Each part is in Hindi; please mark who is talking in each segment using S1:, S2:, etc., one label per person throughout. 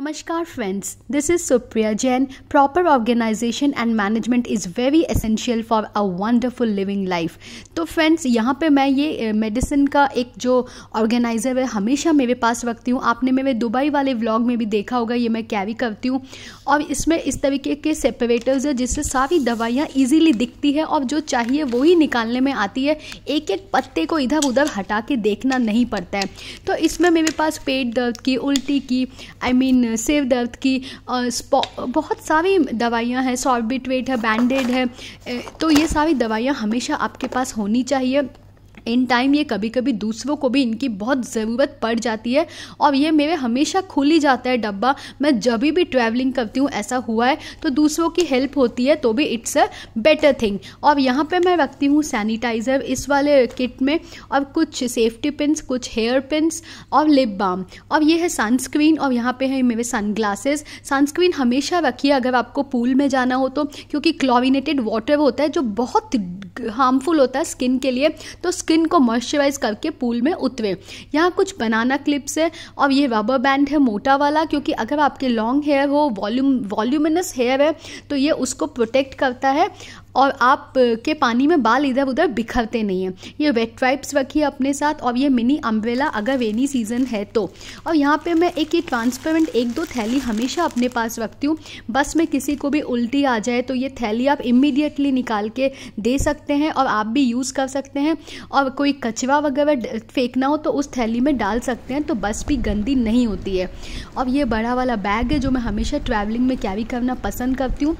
S1: नमस्कार friends this is Supriya Jain proper organization and management is very essential for a wonderful living life तो फ्रेंड्स यहाँ पे मैं ये मेडिसिन eh, का एक जो ऑर्गेनाइज़र है हमेशा मेरे पास रखती हूँ आपने मेरे दुबई वाले व्लॉग में भी देखा होगा ये मैं कैरी करती हूँ और इसमें इस तरीके के सेपरेटर्स है जिससे सारी दवाइयाँ ईजिली दिखती है और जो चाहिए वही निकालने में आती है एक एक पत्ते को इधर उधर हटा के देखना नहीं पड़ता है तो इसमें मेरे पास पेट दर्द की उल्टी की आई I मीन mean, सिर दर्द की बहुत सारी दवाइयाँ हैं सॉर्बिटवेट है बैंडेड है तो ये सारी दवाइयाँ हमेशा आपके पास होनी चाहिए इन टाइम ये कभी कभी दूसरों को भी इनकी बहुत ज़रूरत पड़ जाती है और ये मेरे हमेशा खुल ही जाता है डब्बा मैं जब भी ट्रैवलिंग करती हूँ ऐसा हुआ है तो दूसरों की हेल्प होती है तो भी इट्स अ बेटर थिंग और यहाँ पर मैं रखती हूँ सैनिटाइज़र इस वाले किट में और कुछ सेफ्टी पिंस कुछ हेयर पिन्स और लिप बाम और ये है सनस्क्रीन और यहाँ पे है मेरे सनग्लासेस सनस्क्रीन हमेशा रखिए अगर आपको पूल में जाना हो तो क्योंकि क्लोरिनेटेड वाटर होता है जो बहुत हार्मफुल होता है स्किन के लिए तो स्किन को मॉइस्चराइज करके पूल में उतरे यहाँ कुछ बनाना क्लिप्स है और ये रबर बैंड है मोटा वाला क्योंकि अगर आपके लॉन्ग हेयर हो वॉल्यूम वॉल्यूमिनस हेयर है तो ये उसको प्रोटेक्ट करता है और आप के पानी में बाल इधर उधर बिखरते नहीं हैं ये वेट वाइप्स रखिए अपने साथ और ये मिनी अम्ब्रेला अगर रेनी सीजन है तो और यहाँ पे मैं एक ये ट्रांसपेरेंट एक दो थैली हमेशा अपने पास रखती हूँ बस में किसी को भी उल्टी आ जाए तो ये थैली आप इमीडिएटली निकाल के दे सकते सकते हैं और आप भी यूज़ कर सकते हैं और कोई कचवा वगैरह फेंकना हो तो उस थैली में डाल सकते हैं तो बस भी गंदी नहीं होती है और ये बड़ा वाला बैग है जो मैं हमेशा ट्रैवलिंग में कैरी करना पसंद करती हूँ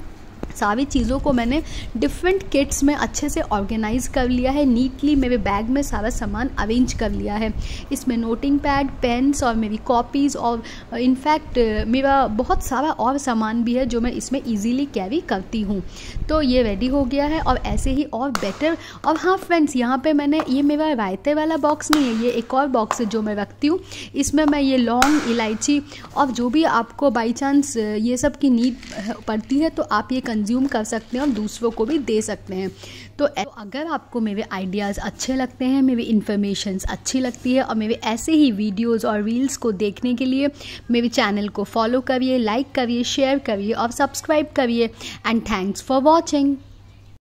S1: सारी चीज़ों को मैंने डिफरेंट किट्स में अच्छे से ऑर्गेनाइज़ कर लिया है नीटली मेरे बैग में सारा सामान अरेंज कर लिया है इसमें नोटिंग पैड पेन्स और मेरी कॉपीज़ और इनफैक्ट uh, uh, मेरा बहुत सारा और सामान भी है जो मैं इसमें ईजीली कैरी करती हूँ तो ये रेडी हो गया है और ऐसे ही और बेटर और हाँ फ्रेंड्स यहाँ पर मैंने ये मेरा रायते वाला बॉक्स नहीं है ये एक और बॉक्स है जो मैं रखती हूँ इसमें मैं ये लौंग इलायची और जो भी आपको बाई चांस uh, ये सब की नीड पड़ती है तो आप ये कंज कंज्यूम कर सकते हैं और दूसरों को भी दे सकते हैं तो, तो अगर आपको मेरे आइडियाज़ अच्छे लगते हैं मेरी इन्फॉर्मेशंस अच्छी लगती है और मेरे ऐसे ही वीडियोस और रील्स को देखने के लिए मेरे चैनल को फॉलो करिए लाइक करिए शेयर करिए और सब्सक्राइब करिए एंड थैंक्स फॉर वॉचिंग